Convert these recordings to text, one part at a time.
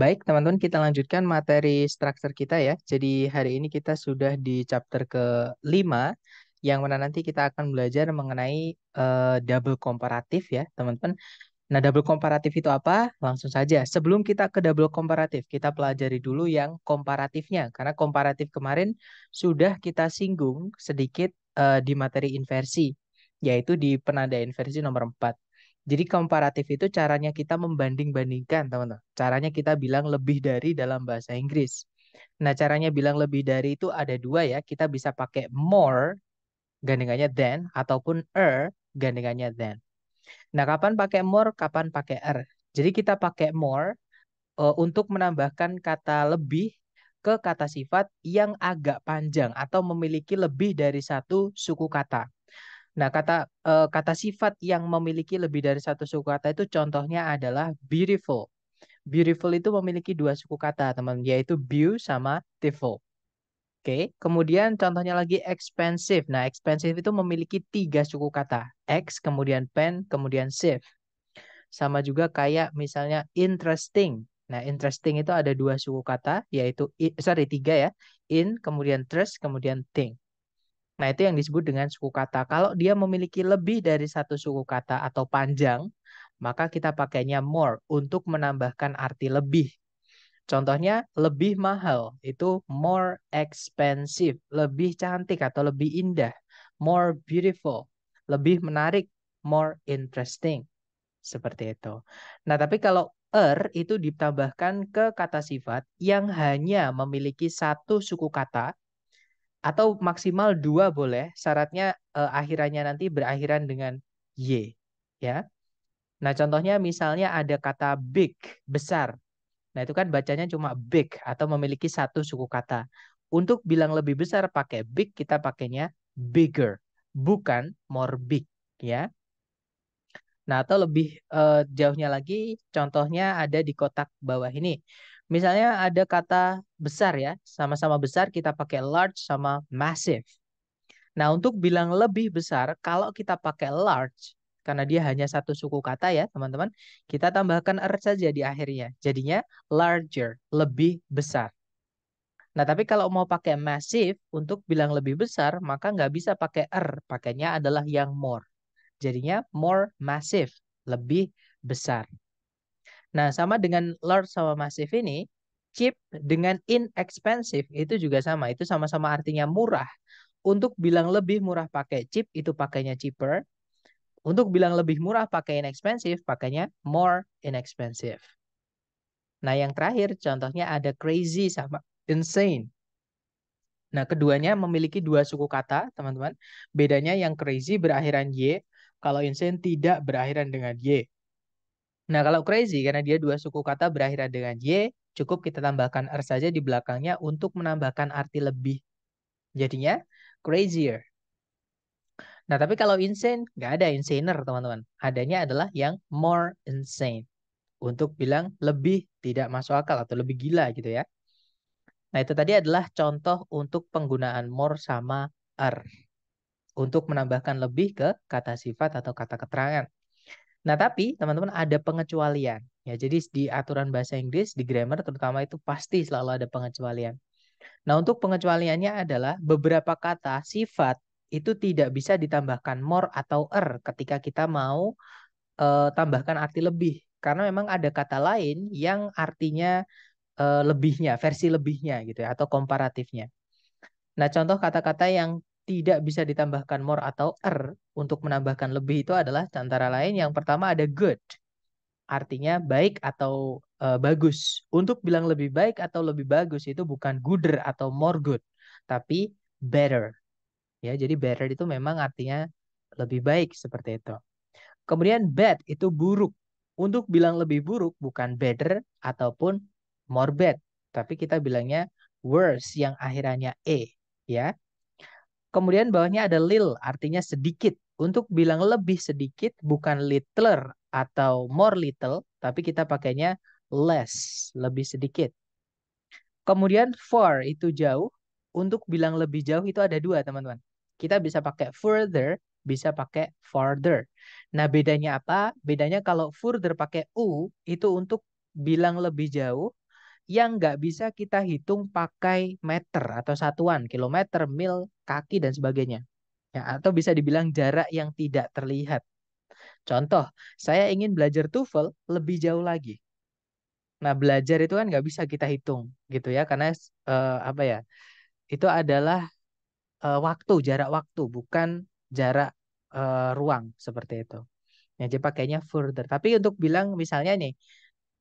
Baik, teman-teman, kita lanjutkan materi struktur kita ya. Jadi, hari ini kita sudah di chapter ke-5, yang mana nanti kita akan belajar mengenai uh, double komparatif ya, teman-teman. Nah, double komparatif itu apa? Langsung saja. Sebelum kita ke double komparatif, kita pelajari dulu yang komparatifnya. Karena komparatif kemarin sudah kita singgung sedikit uh, di materi inversi, yaitu di penanda inversi nomor 4. Jadi komparatif itu caranya kita membanding-bandingkan, teman-teman. Caranya kita bilang lebih dari dalam bahasa Inggris. Nah, caranya bilang lebih dari itu ada dua ya. Kita bisa pakai more, gandengannya than, ataupun er, gandengannya than. Nah, kapan pakai more, kapan pakai er. Jadi kita pakai more uh, untuk menambahkan kata lebih ke kata sifat yang agak panjang atau memiliki lebih dari satu suku kata. Nah, kata eh, kata sifat yang memiliki lebih dari satu suku kata itu contohnya adalah beautiful. Beautiful itu memiliki dua suku kata, teman, yaitu beau sama tiful. Oke, kemudian contohnya lagi expensive. Nah, expensive itu memiliki tiga suku kata. X, kemudian pen, kemudian save Sama juga kayak misalnya interesting. Nah, interesting itu ada dua suku kata, yaitu, sorry, tiga ya. In, kemudian trust, kemudian thing. Nah, itu yang disebut dengan suku kata. Kalau dia memiliki lebih dari satu suku kata atau panjang, maka kita pakainya more untuk menambahkan arti lebih. Contohnya lebih mahal itu more expensive, lebih cantik atau lebih indah, more beautiful, lebih menarik, more interesting. Seperti itu. Nah, tapi kalau er itu ditambahkan ke kata sifat yang hanya memiliki satu suku kata atau maksimal dua boleh syaratnya eh, akhirannya nanti berakhiran dengan y ya nah contohnya misalnya ada kata big besar nah itu kan bacanya cuma big atau memiliki satu suku kata untuk bilang lebih besar pakai big kita pakainya bigger bukan more big ya nah atau lebih eh, jauhnya lagi contohnya ada di kotak bawah ini Misalnya ada kata besar ya, sama-sama besar kita pakai large sama massive. Nah, untuk bilang lebih besar, kalau kita pakai large, karena dia hanya satu suku kata ya teman-teman, kita tambahkan er saja di akhirnya. Jadinya larger, lebih besar. Nah, tapi kalau mau pakai massive untuk bilang lebih besar, maka nggak bisa pakai er, pakainya adalah yang more. Jadinya more massive, lebih besar. Nah, sama dengan large sama massive ini, cheap dengan inexpensive itu juga sama. Itu sama-sama artinya murah. Untuk bilang lebih murah pakai cheap, itu pakainya cheaper. Untuk bilang lebih murah pakai inexpensive, pakainya more inexpensive. Nah, yang terakhir contohnya ada crazy sama insane. Nah, keduanya memiliki dua suku kata, teman-teman. Bedanya yang crazy berakhiran Y, kalau insane tidak berakhiran dengan Y. Nah, kalau crazy karena dia dua suku kata berakhir dengan y, cukup kita tambahkan r saja di belakangnya untuk menambahkan arti lebih. Jadinya crazier. Nah, tapi kalau insane, nggak ada insaner, teman-teman. Adanya adalah yang more insane. Untuk bilang lebih tidak masuk akal atau lebih gila gitu ya. Nah, itu tadi adalah contoh untuk penggunaan more sama R. Untuk menambahkan lebih ke kata sifat atau kata keterangan. Nah, tapi teman-teman ada pengecualian. Ya, jadi di aturan bahasa Inggris di grammar terutama itu pasti selalu ada pengecualian. Nah, untuk pengecualiannya adalah beberapa kata sifat itu tidak bisa ditambahkan more atau er ketika kita mau e, tambahkan arti lebih karena memang ada kata lain yang artinya e, lebihnya, versi lebihnya gitu ya atau komparatifnya. Nah, contoh kata-kata yang tidak bisa ditambahkan more atau er untuk menambahkan lebih itu adalah antara lain yang pertama ada good. Artinya baik atau uh, bagus. Untuk bilang lebih baik atau lebih bagus itu bukan gooder atau more good, tapi better. Ya, jadi better itu memang artinya lebih baik seperti itu. Kemudian bad itu buruk. Untuk bilang lebih buruk bukan better ataupun more bad, tapi kita bilangnya worse yang akhirannya e, ya. Kemudian bawahnya ada lil, artinya sedikit. Untuk bilang lebih sedikit bukan littler atau more little, tapi kita pakainya less, lebih sedikit. Kemudian far itu jauh. Untuk bilang lebih jauh itu ada dua teman-teman. Kita bisa pakai further, bisa pakai farther. Nah bedanya apa? Bedanya kalau further pakai u itu untuk bilang lebih jauh yang nggak bisa kita hitung pakai meter atau satuan, kilometer, mil, kaki, dan sebagainya ya, atau bisa dibilang jarak yang tidak terlihat. Contoh, saya ingin belajar TOEFL lebih jauh lagi. Nah, belajar itu kan nggak bisa kita hitung gitu ya, karena eh, apa ya? Itu adalah eh, waktu, jarak waktu, bukan jarak eh, ruang seperti itu. Ya, jadi pakainya further. Tapi untuk bilang misalnya nih,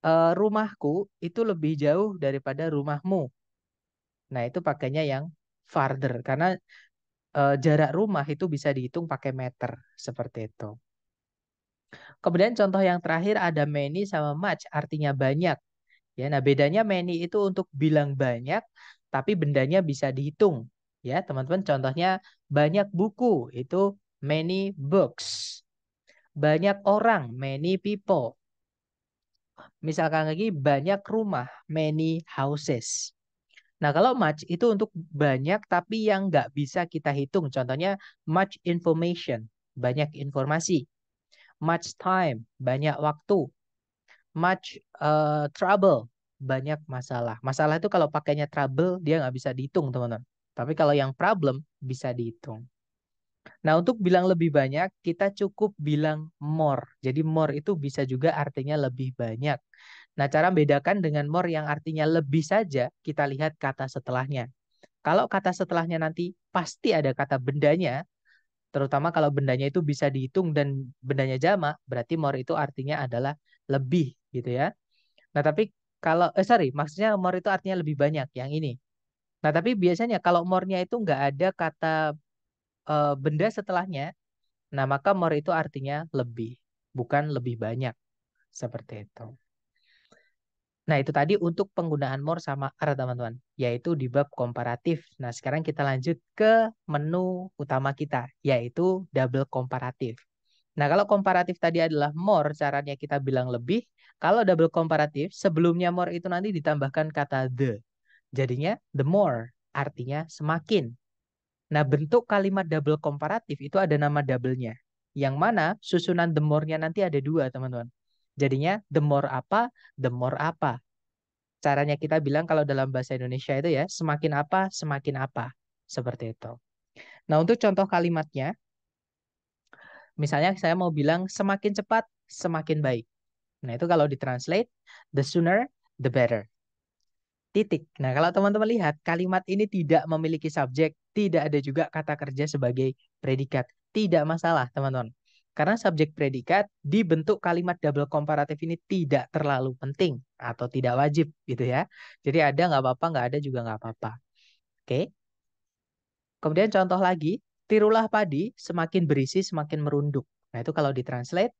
eh, rumahku itu lebih jauh daripada rumahmu. Nah, itu pakainya yang farther karena uh, jarak rumah itu bisa dihitung pakai meter seperti itu. Kemudian contoh yang terakhir ada many sama much artinya banyak. Ya, nah bedanya many itu untuk bilang banyak tapi bendanya bisa dihitung. Ya, teman-teman contohnya banyak buku itu many books. Banyak orang, many people. Misalkan lagi banyak rumah, many houses. Nah, kalau much itu untuk banyak tapi yang nggak bisa kita hitung. Contohnya much information, banyak informasi. Much time, banyak waktu. Much uh, eh, trouble, banyak masalah. Masalah itu kalau pakainya trouble, dia nggak bisa dihitung, teman-teman. Tapi kalau yang problem, bisa dihitung. Nah, untuk bilang lebih banyak, kita cukup bilang more. Jadi more itu bisa juga artinya lebih banyak. Nah, cara membedakan dengan more yang artinya lebih saja, kita lihat kata setelahnya. Kalau kata setelahnya nanti pasti ada kata bendanya, terutama kalau bendanya itu bisa dihitung dan bendanya jamak, berarti more itu artinya adalah lebih gitu ya. Nah, tapi kalau eh sorry, maksudnya more itu artinya lebih banyak yang ini. Nah, tapi biasanya kalau more-nya itu nggak ada kata eh, benda setelahnya, nah maka more itu artinya lebih, bukan lebih banyak. Seperti itu. Nah, itu tadi untuk penggunaan more sama are, teman-teman, yaitu di bab komparatif. Nah, sekarang kita lanjut ke menu utama kita, yaitu double komparatif. Nah, kalau komparatif tadi adalah more, caranya kita bilang lebih. Kalau double komparatif, sebelumnya more itu nanti ditambahkan kata the. Jadinya the more, artinya semakin. Nah, bentuk kalimat double komparatif itu ada nama double-nya. Yang mana susunan the more-nya nanti ada dua, teman-teman. Jadinya the more apa, the more apa. Caranya kita bilang kalau dalam bahasa Indonesia itu ya, semakin apa, semakin apa. Seperti itu. Nah, untuk contoh kalimatnya, misalnya saya mau bilang semakin cepat, semakin baik. Nah, itu kalau ditranslate, the sooner, the better. Titik. Nah, kalau teman-teman lihat, kalimat ini tidak memiliki subjek, tidak ada juga kata kerja sebagai predikat. Tidak masalah, teman-teman. Karena subjek predikat di bentuk kalimat double comparative ini tidak terlalu penting atau tidak wajib gitu ya. Jadi ada nggak apa-apa, nggak ada juga nggak apa-apa. Oke. Kemudian contoh lagi, tirulah padi, semakin berisi semakin merunduk. Nah itu kalau ditranslate,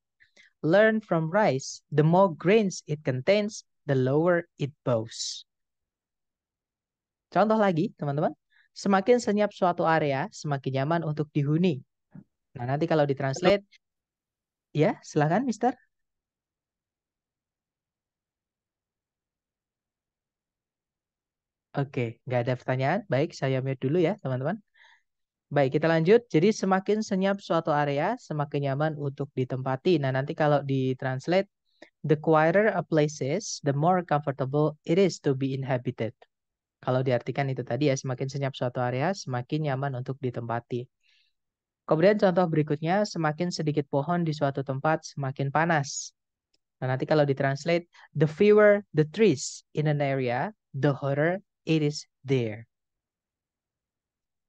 learn from rice, the more grains it contains, the lower it bows. Contoh lagi, teman-teman. Semakin senyap suatu area, semakin nyaman untuk dihuni. Nah, nanti kalau ditranslate, ya silahkan, Mister. Oke, nggak ada pertanyaan. Baik, saya mute dulu ya, teman-teman. Baik, kita lanjut. Jadi semakin senyap suatu area, semakin nyaman untuk ditempati. Nah, nanti kalau ditranslate, the quieter a place is, the more comfortable it is to be inhabited. Kalau diartikan itu tadi ya, semakin senyap suatu area, semakin nyaman untuk ditempati. Kemudian contoh berikutnya, semakin sedikit pohon di suatu tempat, semakin panas. Nah, nanti kalau ditranslate, the fewer the trees in an area, the hotter it is there.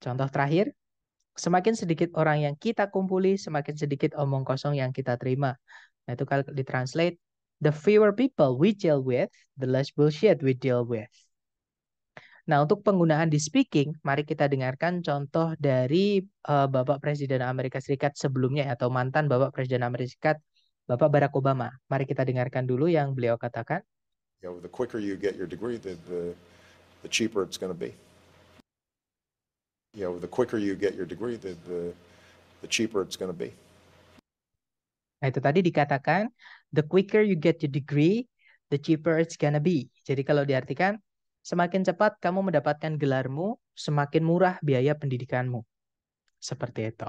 Contoh terakhir, semakin sedikit orang yang kita kumpuli, semakin sedikit omong kosong yang kita terima. Nah, itu kalau ditranslate, the fewer people we deal with, the less bullshit we deal with. Nah, untuk penggunaan di speaking, mari kita dengarkan contoh dari uh, Bapak Presiden Amerika Serikat sebelumnya atau mantan Bapak Presiden Amerika Serikat, Bapak Barack Obama. Mari kita dengarkan dulu yang beliau katakan. You know, the quicker you get your degree, the, the, the cheaper it's going to be. You know, the quicker you get your degree, the, the, the cheaper it's going to be. Nah, itu tadi dikatakan, the quicker you get your degree, the cheaper it's gonna be. Jadi kalau diartikan, Semakin cepat kamu mendapatkan gelarmu, semakin murah biaya pendidikanmu. Seperti itu.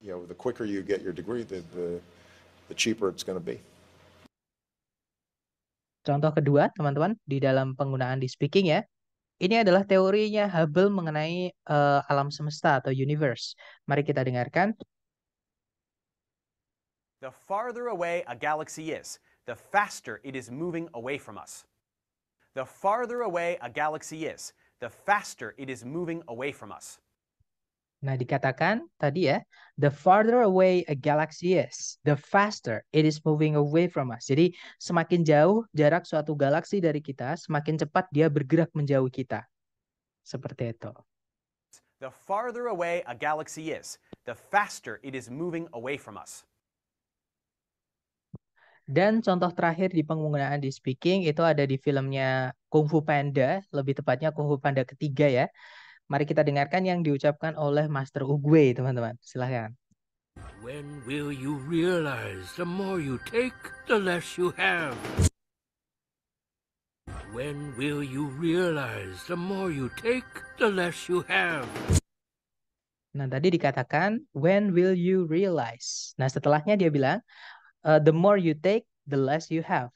You know, the quicker you get your degree, the, the, the cheaper it's going to be. Contoh kedua, teman-teman, di dalam penggunaan di speaking ya, ini adalah teorinya Hubble mengenai uh, alam semesta atau universe. Mari kita dengarkan. The farther away a galaxy is, the faster it is moving away from us. The farther away a galaxy is, the faster it is moving away from us. Nah, dikatakan tadi ya, the farther away a galaxy is, the faster it is moving away from us. Jadi, semakin jauh jarak suatu galaksi dari kita, semakin cepat dia bergerak menjauh kita. Seperti itu. The farther away a galaxy is, the faster it is moving away from us. Dan contoh terakhir di penggunaan di speaking itu ada di filmnya Kung Fu Panda, lebih tepatnya Kung Fu Panda ketiga ya. Mari kita dengarkan yang diucapkan oleh Master Uguay, teman-teman. Silahkan. When will you realize the more you take, the less you have? When will you realize the more you take, the less you have? Nah, tadi dikatakan, when will you realize? Nah, setelahnya dia bilang, uh, the more you take, the less you have.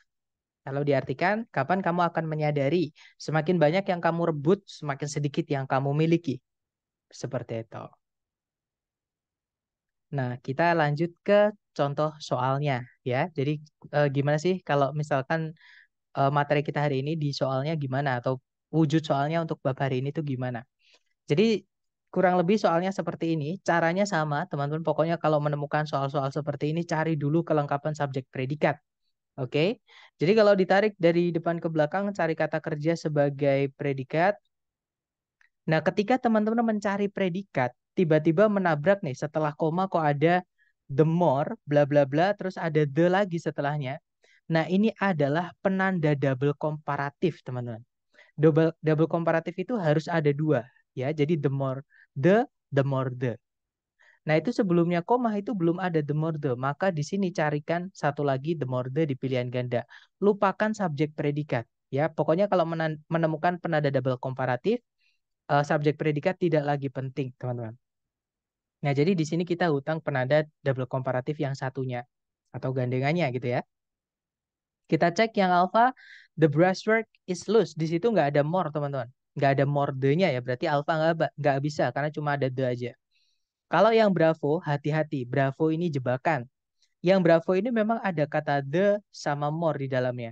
Kalau diartikan, kapan kamu akan menyadari semakin banyak yang kamu rebut, semakin sedikit yang kamu miliki. Seperti itu. Nah, kita lanjut ke contoh soalnya ya. Jadi eh, gimana sih kalau misalkan eh, materi kita hari ini di soalnya gimana atau wujud soalnya untuk bab hari ini tuh gimana? Jadi Kurang lebih soalnya seperti ini, caranya sama teman-teman. Pokoknya kalau menemukan soal-soal seperti ini, cari dulu kelengkapan subjek predikat. Oke, okay? jadi kalau ditarik dari depan ke belakang, cari kata kerja sebagai predikat. Nah, ketika teman-teman mencari predikat, tiba-tiba menabrak nih setelah koma kok ada the more, bla bla bla, terus ada the lagi setelahnya. Nah, ini adalah penanda double komparatif, teman-teman. Double, double komparatif itu harus ada dua, ya. Jadi the more the the more Nah, itu sebelumnya koma itu belum ada the more Maka di sini carikan satu lagi the more di pilihan ganda. Lupakan subjek predikat. Ya, pokoknya kalau menemukan penanda double komparatif, uh, subjek predikat tidak lagi penting, teman-teman. Nah, jadi di sini kita hutang penanda double komparatif yang satunya atau gandengannya gitu ya. Kita cek yang alpha, the brushwork is loose. Di situ nggak ada more, teman-teman nggak ada mordenya ya berarti alfa nggak nggak bisa karena cuma ada the aja. Kalau yang Bravo hati-hati Bravo ini jebakan. Yang Bravo ini memang ada kata the sama more di dalamnya.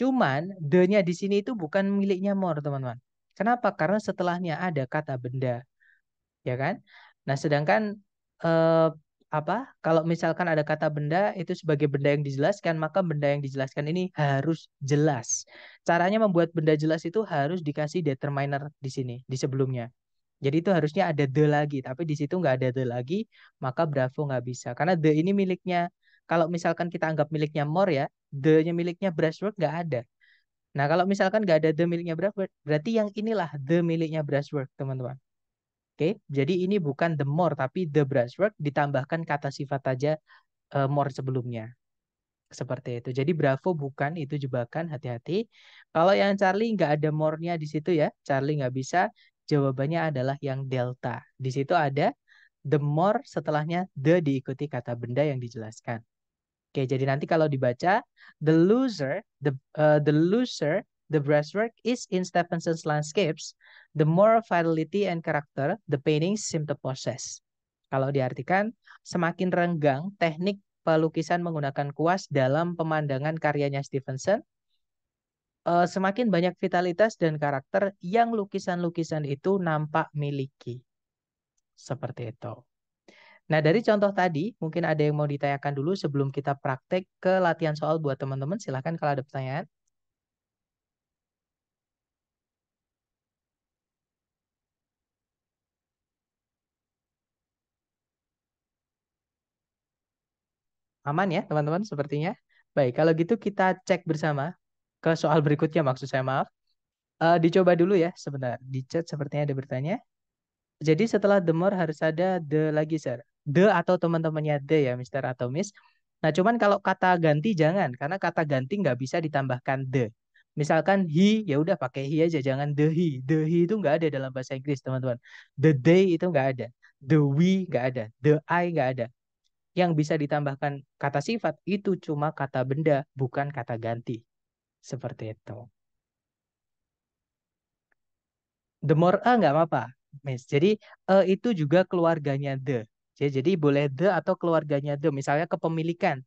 Cuman the-nya di sini itu bukan miliknya more teman-teman. Kenapa? Karena setelahnya ada kata benda, ya kan? Nah sedangkan eh, apa kalau misalkan ada kata benda itu sebagai benda yang dijelaskan maka benda yang dijelaskan ini harus jelas caranya membuat benda jelas itu harus dikasih determiner di sini di sebelumnya jadi itu harusnya ada the lagi tapi di situ nggak ada the lagi maka Bravo nggak bisa karena the ini miliknya kalau misalkan kita anggap miliknya More ya the-nya miliknya Brushwork nggak ada nah kalau misalkan nggak ada the miliknya Brushwork berarti yang inilah the miliknya Brushwork teman-teman Oke, jadi ini bukan the more tapi the brushwork ditambahkan kata sifat saja uh, eh, more sebelumnya. Seperti itu. Jadi Bravo bukan itu jebakan, hati-hati. Kalau yang Charlie nggak ada more-nya di situ ya, Charlie nggak bisa. Jawabannya adalah yang delta. Di situ ada the more setelahnya the diikuti kata benda yang dijelaskan. Oke, jadi nanti kalau dibaca the loser, the uh, the loser the breastwork is in Stephenson's landscapes, the more vitality and character the paintings seem to possess. Kalau diartikan, semakin renggang teknik pelukisan menggunakan kuas dalam pemandangan karyanya Stephenson, uh, eh, semakin banyak vitalitas dan karakter yang lukisan-lukisan itu nampak miliki. Seperti itu. Nah, dari contoh tadi, mungkin ada yang mau ditanyakan dulu sebelum kita praktek ke latihan soal buat teman-teman. Silahkan kalau ada pertanyaan. Aman ya teman-teman sepertinya? Baik, kalau gitu kita cek bersama ke soal berikutnya maksud saya maaf. Uh, dicoba dulu ya sebentar. Di chat sepertinya ada bertanya. Jadi setelah the more harus ada the lagi sir. The atau teman-temannya the ya Mister atau Miss. Nah cuman kalau kata ganti jangan karena kata ganti nggak bisa ditambahkan the. Misalkan he ya udah pakai he aja jangan the he. The he itu nggak ada dalam bahasa Inggris teman-teman. The day itu nggak ada. The we nggak ada. The I nggak ada. Yang bisa ditambahkan kata sifat itu cuma kata benda, bukan kata ganti. Seperti itu. The more a nggak apa-apa, Miss. Jadi e itu juga keluarganya the. Jadi, ya, jadi boleh the atau keluarganya the. Misalnya kepemilikan.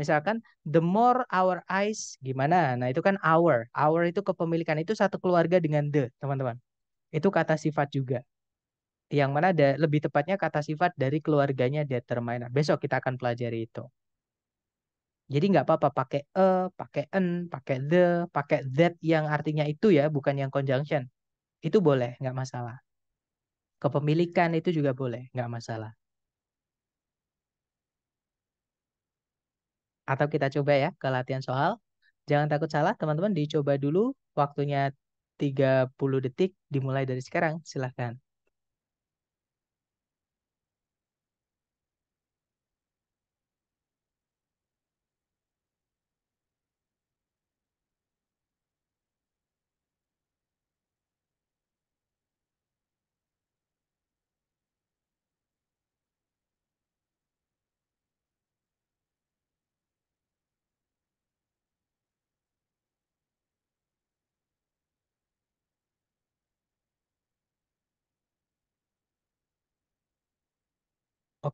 Misalkan the more our eyes gimana? Nah itu kan our. Our itu kepemilikan. Itu satu keluarga dengan the, teman-teman. Itu kata sifat juga yang mana ada lebih tepatnya kata sifat dari keluarganya determiner. Nah, besok kita akan pelajari itu. Jadi nggak apa-apa pakai e, pakai n, pakai the, pakai that yang artinya itu ya, bukan yang conjunction. Itu boleh, nggak masalah. Kepemilikan itu juga boleh, nggak masalah. Atau kita coba ya ke latihan soal. Jangan takut salah, teman-teman dicoba dulu. Waktunya 30 detik dimulai dari sekarang. Silahkan.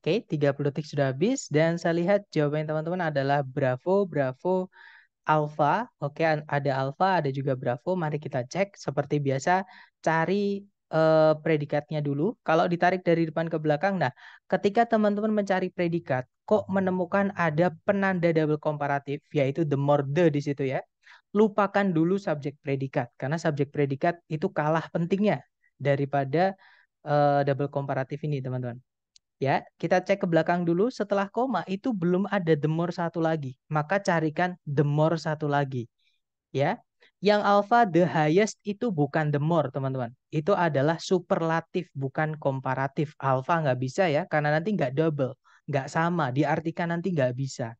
Oke, 30 detik sudah habis dan saya lihat jawaban teman-teman adalah Bravo, Bravo, Alpha. Oke, ada Alpha, ada juga Bravo. Mari kita cek seperti biasa cari uh, predikatnya dulu. Kalau ditarik dari depan ke belakang, nah ketika teman-teman mencari predikat, kok menemukan ada penanda double komparatif yaitu the more the di situ ya. Lupakan dulu subjek predikat karena subjek predikat itu kalah pentingnya daripada uh, double komparatif ini, teman-teman ya kita cek ke belakang dulu setelah koma itu belum ada demor satu lagi maka carikan demor satu lagi ya yang alpha the highest itu bukan demor teman-teman itu adalah superlatif bukan komparatif alpha nggak bisa ya karena nanti nggak double nggak sama diartikan nanti nggak bisa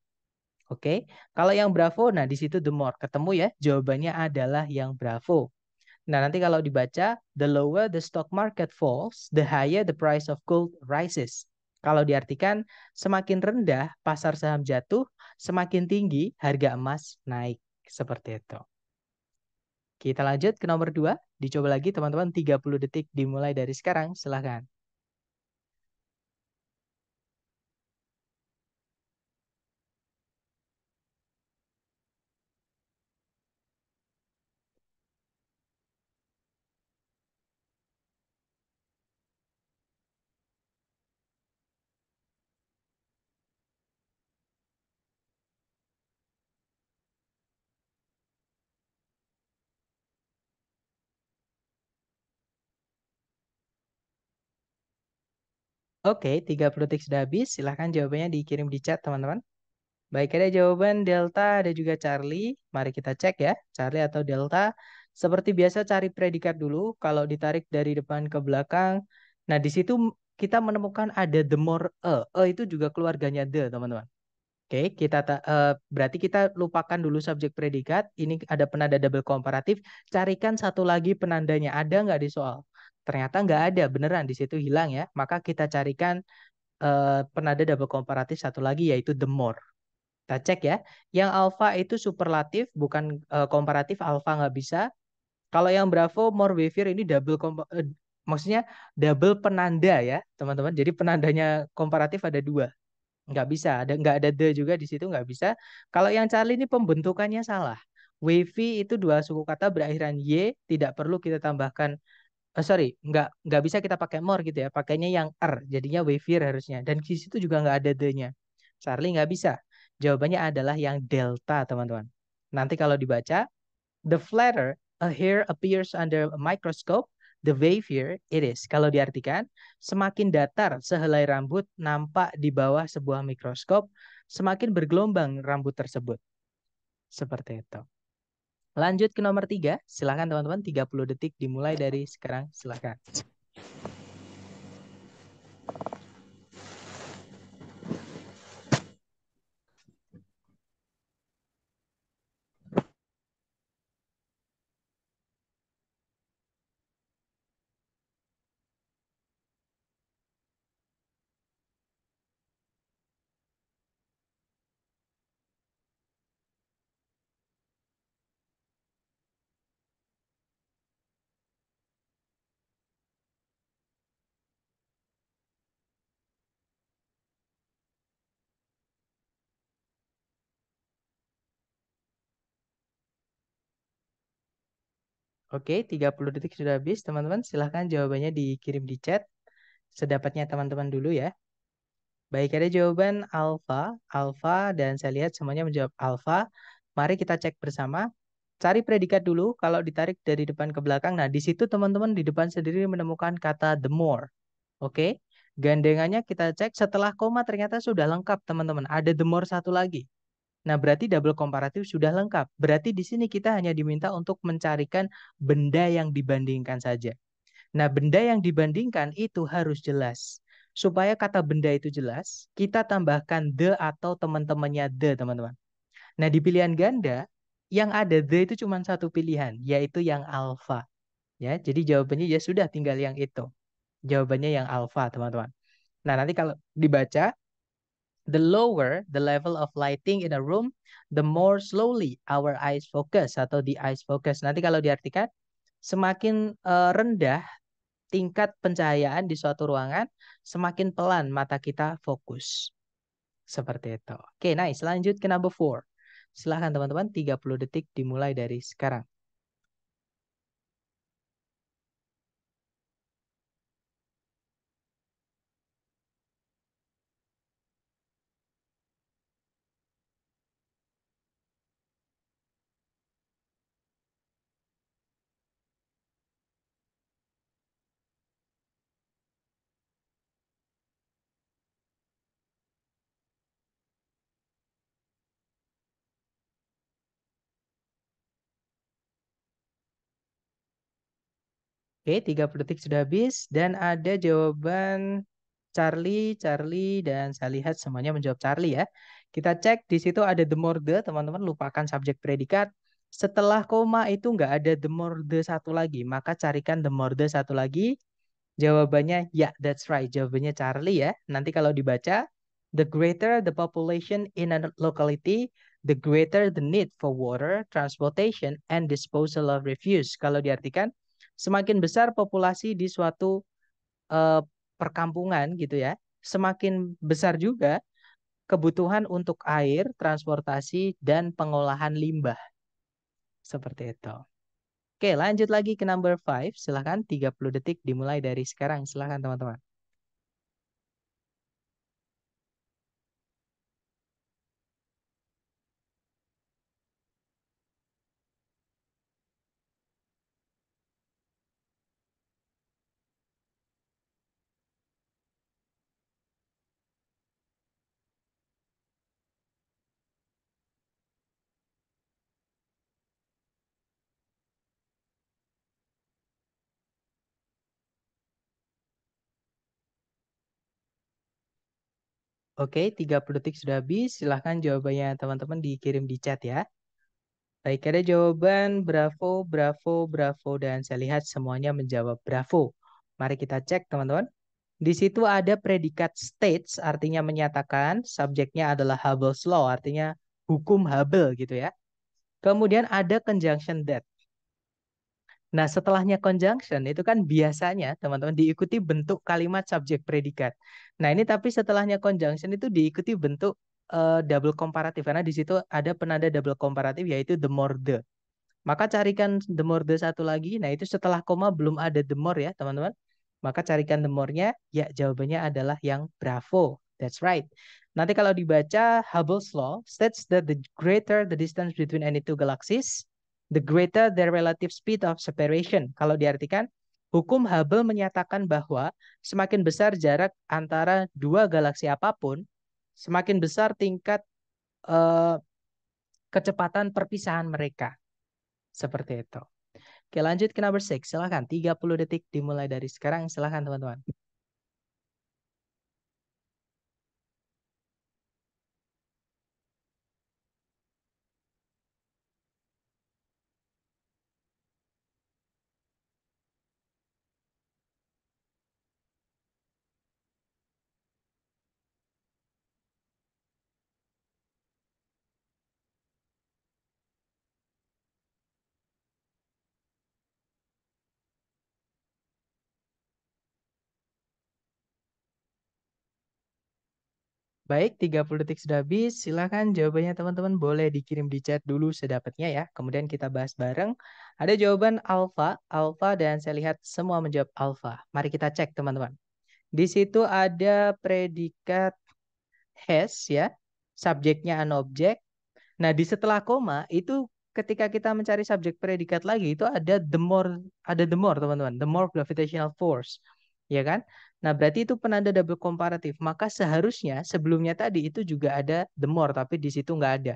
oke kalau yang bravo nah di situ demor ketemu ya jawabannya adalah yang bravo Nah, nanti kalau dibaca, the lower the stock market falls, the higher the price of gold rises. Kalau diartikan, semakin rendah pasar saham jatuh, semakin tinggi harga emas naik. Seperti itu. Kita lanjut ke nomor dua Dicoba lagi teman-teman 30 detik dimulai dari sekarang. Silahkan. Oke, 30 detik sudah habis. Silahkan jawabannya dikirim di chat, teman-teman. Baik, ada jawaban Delta, ada juga Charlie. Mari kita cek ya, Charlie atau Delta. Seperti biasa cari predikat dulu. Kalau ditarik dari depan ke belakang, nah di situ kita menemukan ada the more e. E itu juga keluarganya the, teman-teman. Oke, kita uh, berarti kita lupakan dulu subjek predikat. Ini ada penanda double komparatif. Carikan satu lagi penandanya. Ada nggak di soal? ternyata nggak ada beneran di situ hilang ya maka kita carikan eh, penanda double komparatif satu lagi yaitu the more kita cek ya yang alpha itu superlatif bukan eh, komparatif Alpha nggak bisa kalau yang bravo more behavior ini double kom- eh, maksudnya double penanda ya teman-teman jadi penandanya komparatif ada dua nggak bisa ada nggak ada the juga di situ nggak bisa kalau yang Charlie ini pembentukannya salah Wavy itu dua suku kata berakhiran Y, tidak perlu kita tambahkan Oh sorry nggak nggak bisa kita pakai more gitu ya pakainya yang r jadinya wavier harusnya dan di situ juga nggak ada the-nya Charlie nggak bisa jawabannya adalah yang delta teman-teman nanti kalau dibaca the flatter a hair appears under a microscope the wavier it is kalau diartikan semakin datar sehelai rambut nampak di bawah sebuah mikroskop semakin bergelombang rambut tersebut seperti itu Lanjut ke nomor tiga. Silakan teman-teman 30 detik dimulai dari sekarang. Silakan. Oke, 30 detik sudah habis. Teman-teman, silahkan jawabannya dikirim di chat. Sedapatnya teman-teman dulu ya. Baik, ada jawaban alfa, alfa, dan saya lihat semuanya menjawab alfa. Mari kita cek bersama. Cari predikat dulu, kalau ditarik dari depan ke belakang. Nah, di situ teman-teman di depan sendiri menemukan kata the more. Oke, gandengannya kita cek setelah koma ternyata sudah lengkap teman-teman. Ada the more satu lagi. Nah, berarti double komparatif sudah lengkap. Berarti di sini kita hanya diminta untuk mencarikan benda yang dibandingkan saja. Nah, benda yang dibandingkan itu harus jelas. Supaya kata benda itu jelas, kita tambahkan the atau teman-temannya the, teman-teman. Nah, di pilihan ganda, yang ada the itu cuma satu pilihan, yaitu yang alpha Ya, jadi jawabannya ya sudah tinggal yang itu. Jawabannya yang alpha teman-teman. Nah, nanti kalau dibaca The lower the level of lighting in a room, the more slowly our eyes focus atau the eyes focus. Nanti kalau diartikan, semakin uh, rendah tingkat pencahayaan di suatu ruangan, semakin pelan mata kita fokus. Seperti itu. Oke, okay, nice. Lanjut ke number four. Silahkan teman-teman, 30 detik dimulai dari sekarang. Oke, 30 detik sudah habis dan ada jawaban Charlie, Charlie dan saya lihat semuanya menjawab Charlie ya. Kita cek di situ ada the more the, teman-teman lupakan subjek predikat. Setelah koma itu nggak ada the more the satu lagi, maka carikan the more the satu lagi. Jawabannya ya, yeah, that's right. Jawabannya Charlie ya. Nanti kalau dibaca the greater the population in a locality, the greater the need for water, transportation and disposal of refuse. Kalau diartikan semakin besar populasi di suatu eh, perkampungan gitu ya, semakin besar juga kebutuhan untuk air, transportasi, dan pengolahan limbah. Seperti itu. Oke, lanjut lagi ke number 5. Silahkan 30 detik dimulai dari sekarang. Silahkan teman-teman. Oke, 30 detik sudah habis. Silahkan jawabannya teman-teman dikirim di chat ya. Baik, ada jawaban bravo, bravo, bravo, dan saya lihat semuanya menjawab bravo. Mari kita cek teman-teman. Di situ ada predikat states, artinya menyatakan, subjeknya adalah Hubble's Law, artinya hukum Hubble gitu ya. Kemudian ada conjunction that, Nah, setelahnya conjunction itu kan biasanya teman-teman diikuti bentuk kalimat subjek predikat. Nah, ini tapi setelahnya conjunction itu diikuti bentuk uh, double comparative karena di situ ada penanda double comparative yaitu the more the. Maka carikan the more the satu lagi. Nah, itu setelah koma belum ada the more ya, teman-teman. Maka carikan the more-nya, ya jawabannya adalah yang bravo. That's right. Nanti kalau dibaca Hubble's law states that the greater the distance between any two galaxies, the greater the relative speed of separation. Kalau diartikan, hukum Hubble menyatakan bahwa semakin besar jarak antara dua galaksi apapun, semakin besar tingkat uh, kecepatan perpisahan mereka. Seperti itu. Oke lanjut ke number 6. Silahkan 30 detik dimulai dari sekarang. Silahkan teman-teman. Baik, 30 detik sudah habis. Silahkan jawabannya teman-teman boleh dikirim di chat dulu sedapatnya ya. Kemudian kita bahas bareng. Ada jawaban alfa, alfa dan saya lihat semua menjawab alfa. Mari kita cek teman-teman. Di situ ada predikat has ya. Subjeknya an object. Nah, di setelah koma itu ketika kita mencari subjek predikat lagi itu ada the more ada the more teman-teman the more gravitational force ya kan Nah, berarti itu penanda double komparatif. Maka seharusnya sebelumnya tadi itu juga ada the more, tapi di situ nggak ada.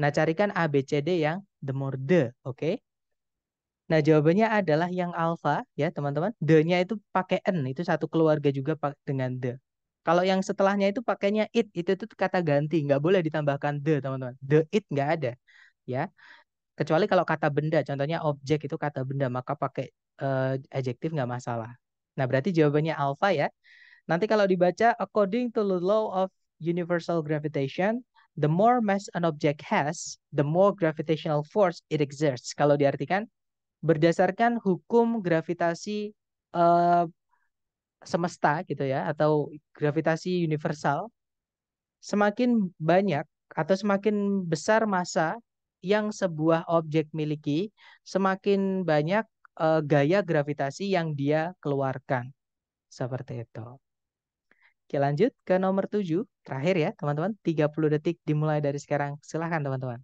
Nah, carikan A, B, C, D yang the more the, oke? Okay? Nah, jawabannya adalah yang alpha ya teman-teman. the nya itu pakai N, itu satu keluarga juga dengan the. Kalau yang setelahnya itu pakainya it, itu itu kata ganti, nggak boleh ditambahkan the, teman-teman. The it nggak ada, ya. Kecuali kalau kata benda, contohnya objek itu kata benda, maka pakai uh, adjektif nggak masalah. Nah, berarti jawabannya alpha ya. Nanti kalau dibaca, according to the law of universal gravitation, the more mass an object has, the more gravitational force it exerts. Kalau diartikan, berdasarkan hukum gravitasi uh, semesta gitu ya, atau gravitasi universal, semakin banyak atau semakin besar massa yang sebuah objek miliki, semakin banyak uh, gaya gravitasi yang dia keluarkan. Seperti itu. Oke lanjut ke nomor tujuh Terakhir ya teman-teman. 30 detik dimulai dari sekarang. Silahkan teman-teman.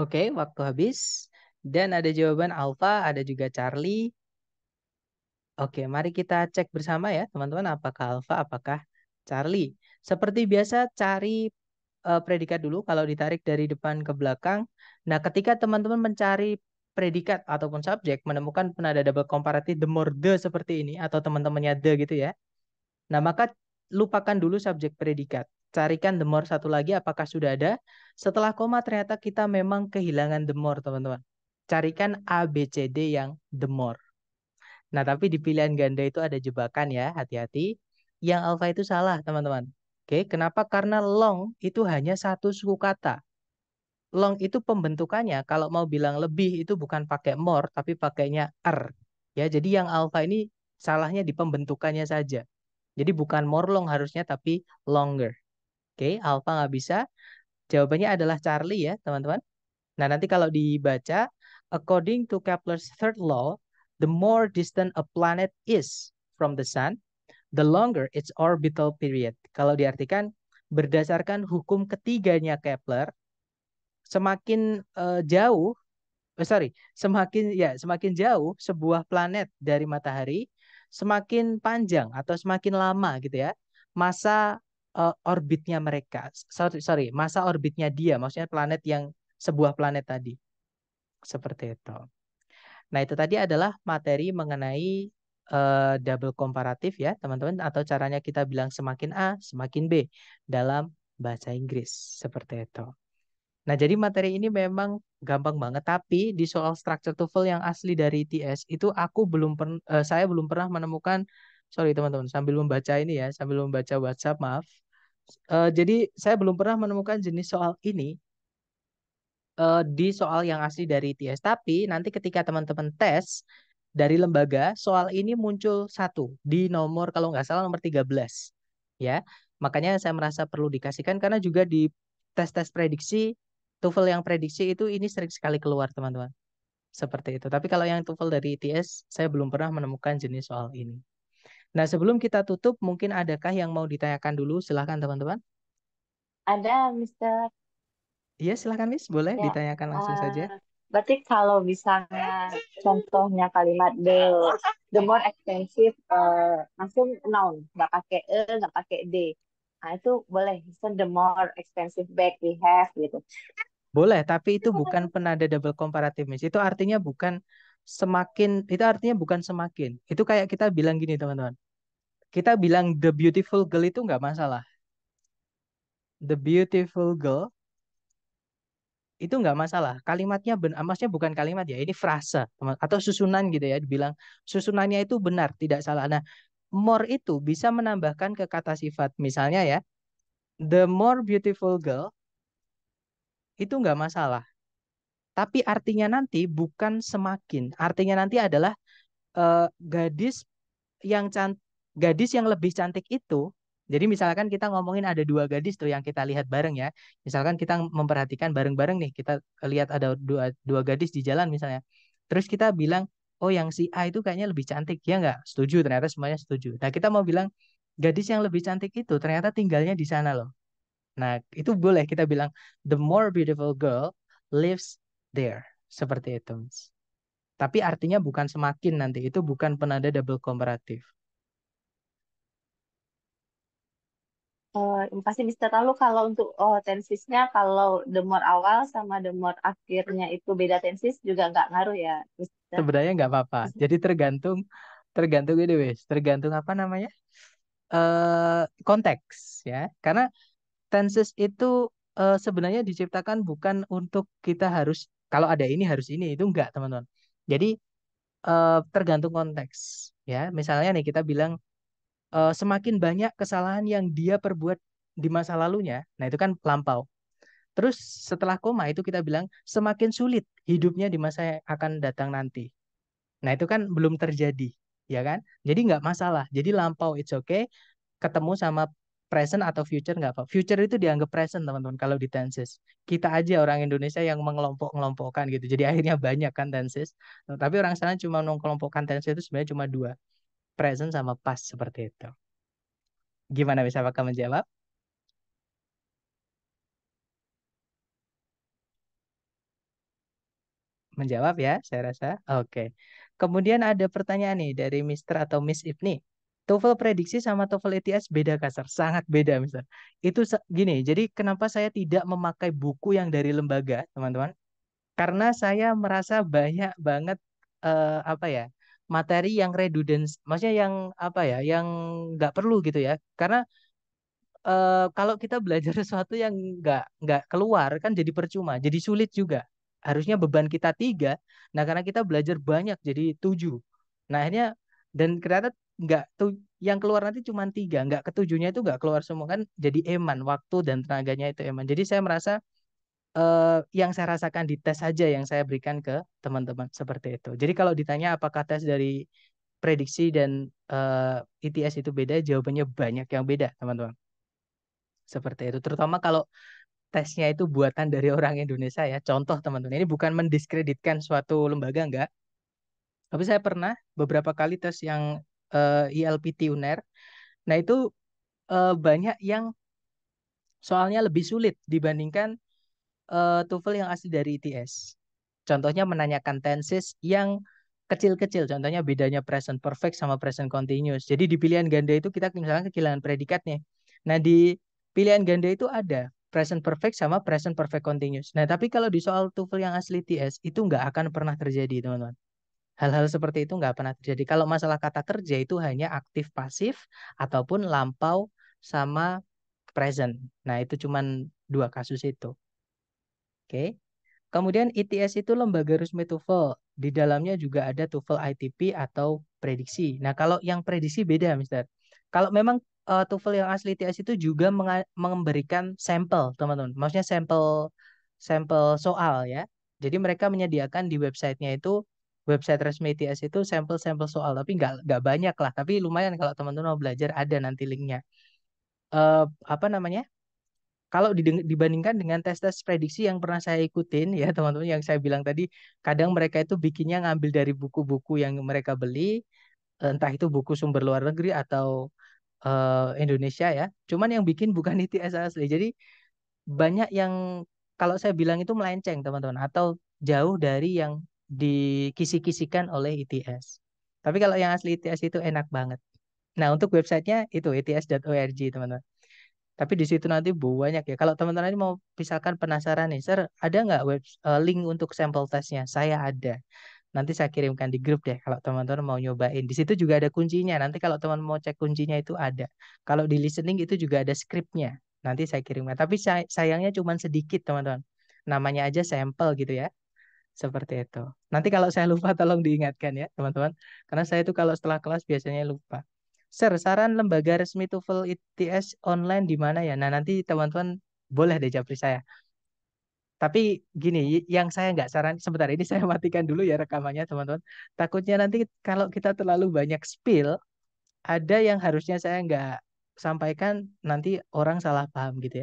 Oke, waktu habis. Dan ada jawaban Alfa, ada juga Charlie. Oke, mari kita cek bersama ya, teman-teman. Apakah Alfa, apakah Charlie? Seperti biasa, cari uh, predikat dulu. Kalau ditarik dari depan ke belakang. Nah, ketika teman-teman mencari predikat ataupun subjek, menemukan penada double comparative the more the seperti ini, atau teman-temannya the gitu ya. Nah, maka lupakan dulu subjek predikat carikan the more satu lagi apakah sudah ada. Setelah koma ternyata kita memang kehilangan the more teman-teman. Carikan A, B, C, D yang the more. Nah tapi di pilihan ganda itu ada jebakan ya, hati-hati. Yang alpha itu salah teman-teman. Oke, kenapa? Karena long itu hanya satu suku kata. Long itu pembentukannya kalau mau bilang lebih itu bukan pakai more tapi pakainya er. Ya, jadi yang alpha ini salahnya di pembentukannya saja. Jadi bukan more long harusnya tapi longer. Oke, Alfa nggak bisa. Jawabannya adalah Charlie ya, teman-teman. Nah, nanti kalau dibaca, according to Kepler's third law, the more distant a planet is from the sun, the longer its orbital period. Kalau diartikan, berdasarkan hukum ketiganya Kepler, semakin uh, jauh, oh, sorry, semakin ya semakin jauh sebuah planet dari matahari, semakin panjang atau semakin lama gitu ya, masa uh, orbitnya mereka. Sorry, sorry, masa orbitnya dia, maksudnya planet yang sebuah planet tadi. Seperti itu. Nah, itu tadi adalah materi mengenai uh, double comparative ya, teman-teman, atau caranya kita bilang semakin A, semakin B dalam bahasa Inggris. Seperti itu. Nah, jadi materi ini memang gampang banget, tapi di soal structure TOEFL yang asli dari ts itu aku belum per, uh, eh, saya belum pernah menemukan sorry teman-teman sambil membaca ini ya sambil membaca WhatsApp maaf uh, jadi saya belum pernah menemukan jenis soal ini uh, di soal yang asli dari ITS. Tapi nanti ketika teman-teman tes dari lembaga, soal ini muncul satu di nomor kalau nggak salah nomor 13. Ya. Makanya saya merasa perlu dikasihkan karena juga di tes-tes prediksi TOEFL yang prediksi itu ini sering sekali keluar, teman-teman. Seperti itu. Tapi kalau yang TOEFL dari ITS, saya belum pernah menemukan jenis soal ini. Nah, sebelum kita tutup, mungkin adakah yang mau ditanyakan dulu? Silahkan, teman-teman. Ada, Mister. Iya, silahkan, Miss. Boleh ya. ditanyakan langsung uh, saja. Eh, berarti kalau misalnya contohnya kalimat the, the more expensive, uh, langsung noun. Nggak pakai e, nggak pakai d. Nah, itu boleh. Mister, the more expensive bag we have, gitu. Boleh, tapi itu bukan penanda double comparative, Miss. Itu artinya bukan semakin itu artinya bukan semakin. Itu kayak kita bilang gini teman-teman. Kita bilang the beautiful girl itu nggak masalah. The beautiful girl itu nggak masalah. Kalimatnya benar, amasnya ah, bukan kalimat ya, ini frasa atau susunan gitu ya, dibilang susunannya itu benar, tidak salah. Nah, more itu bisa menambahkan ke kata sifat. Misalnya ya, the more beautiful girl itu nggak masalah. Tapi artinya nanti bukan semakin. Artinya nanti adalah eh, gadis yang cantik, gadis yang lebih cantik itu. Jadi misalkan kita ngomongin ada dua gadis tuh yang kita lihat bareng ya. Misalkan kita memperhatikan bareng-bareng nih, kita lihat ada dua dua gadis di jalan misalnya. Terus kita bilang, "Oh, yang si A itu kayaknya lebih cantik." Ya nggak? Setuju, ternyata semuanya setuju. Nah, kita mau bilang gadis yang lebih cantik itu ternyata tinggalnya di sana loh. Nah, itu boleh kita bilang the more beautiful girl lives there. Seperti itu. Tapi artinya bukan semakin nanti. Itu bukan penanda double komparatif. Uh, eh, pasti bisa lalu kalau untuk oh, tensisnya kalau the more awal sama the more akhirnya itu beda tensis juga nggak ngaruh ya Mister? sebenarnya nggak apa-apa mm-hmm. jadi tergantung tergantung ini wes tergantung apa namanya uh, konteks ya karena tenses itu uh, sebenarnya diciptakan bukan untuk kita harus kalau ada ini harus ini itu enggak teman-teman jadi uh, tergantung konteks ya misalnya nih kita bilang uh, semakin banyak kesalahan yang dia perbuat di masa lalunya nah itu kan lampau terus setelah koma itu kita bilang semakin sulit hidupnya di masa yang akan datang nanti nah itu kan belum terjadi ya kan jadi nggak masalah jadi lampau it's okay ketemu sama present atau future nggak apa future itu dianggap present teman-teman kalau di tenses kita aja orang Indonesia yang mengelompok-kelompokkan gitu jadi akhirnya banyak kan tenses nah, tapi orang sana cuma mengkelompokkan tenses itu sebenarnya cuma dua present sama past seperti itu gimana bisa apakah menjawab menjawab ya saya rasa oke okay. kemudian ada pertanyaan nih dari Mister atau Miss Ifni TOEFL prediksi sama TOEFL ETS beda kasar, sangat beda mister. Itu gini, jadi kenapa saya tidak memakai buku yang dari lembaga, teman-teman? Karena saya merasa banyak banget uh, apa ya materi yang redundant, maksudnya yang apa ya, yang nggak perlu gitu ya. Karena uh, kalau kita belajar sesuatu yang nggak nggak keluar kan jadi percuma, jadi sulit juga. Harusnya beban kita tiga, nah karena kita belajar banyak jadi tujuh. Nah akhirnya dan ternyata nggak tuh yang keluar nanti cuma tiga nggak ketujuhnya itu nggak keluar semua kan jadi eman waktu dan tenaganya itu eman jadi saya merasa eh, yang saya rasakan di tes saja yang saya berikan ke teman-teman seperti itu jadi kalau ditanya apakah tes dari prediksi dan eh, ITS itu beda jawabannya banyak yang beda teman-teman seperti itu terutama kalau tesnya itu buatan dari orang Indonesia ya contoh teman-teman ini bukan mendiskreditkan suatu lembaga enggak tapi saya pernah beberapa kali tes yang uh, eh, ILPT e UNER. Nah, itu uh, banyak yang soalnya lebih sulit dibandingkan uh, TOEFL yang asli dari ITS. Contohnya menanyakan tenses yang kecil-kecil. Contohnya bedanya present perfect sama present continuous. Jadi di pilihan ganda itu kita misalnya kehilangan predikatnya. Nah, di pilihan ganda itu ada present perfect sama present perfect continuous. Nah, tapi kalau di soal TOEFL yang asli TS itu nggak akan pernah terjadi, teman-teman. Hal-hal seperti itu nggak pernah terjadi. Kalau masalah kata kerja itu hanya aktif pasif ataupun lampau sama present. Nah, itu cuma dua kasus itu. Oke. Kemudian ITS e itu lembaga resmi TOEFL. Di dalamnya juga ada TOEFL ITP atau prediksi. Nah, kalau yang prediksi beda, Mister. Kalau memang uh, TOEFL yang asli ITS e itu juga memberikan sampel, teman-teman. Maksudnya sampel sampel soal ya. Jadi mereka menyediakan di websitenya itu website resmi ITS itu sampel-sampel soal tapi nggak nggak banyak lah tapi lumayan kalau teman-teman mau belajar ada nanti linknya uh, apa namanya kalau dibandingkan dengan tes-tes prediksi yang pernah saya ikutin ya teman-teman yang saya bilang tadi kadang mereka itu bikinnya ngambil dari buku-buku yang mereka beli entah itu buku sumber luar negeri atau uh, Indonesia ya cuman yang bikin bukan ITS asli jadi banyak yang kalau saya bilang itu melenceng teman-teman atau jauh dari yang dikisi-kisikan oleh ITS. E Tapi kalau yang asli ITS e itu enak banget. Nah, untuk websitenya itu its.org, e teman-teman. Tapi di situ nanti banyak ya. Kalau teman-teman ini mau misalkan penasaran nih, Sir, ada nggak web uh, link untuk sampel tesnya? Saya ada. Nanti saya kirimkan di grup deh kalau teman-teman mau nyobain. Di situ juga ada kuncinya. Nanti kalau teman mau cek kuncinya itu ada. Kalau di listening itu juga ada skripnya. Nanti saya kirimkan. Tapi sayangnya cuma sedikit, teman-teman. Namanya aja sampel gitu ya. Seperti itu. Nanti kalau saya lupa tolong diingatkan ya teman-teman. Karena saya itu kalau setelah kelas biasanya lupa. Sir, saran lembaga resmi TOEFL ITS online di mana ya? Nah nanti teman-teman boleh deh japri saya. Tapi gini, yang saya nggak saran, sebentar ini saya matikan dulu ya rekamannya teman-teman. Takutnya nanti kalau kita terlalu banyak spill, ada yang harusnya saya nggak sampaikan nanti orang salah paham gitu ya.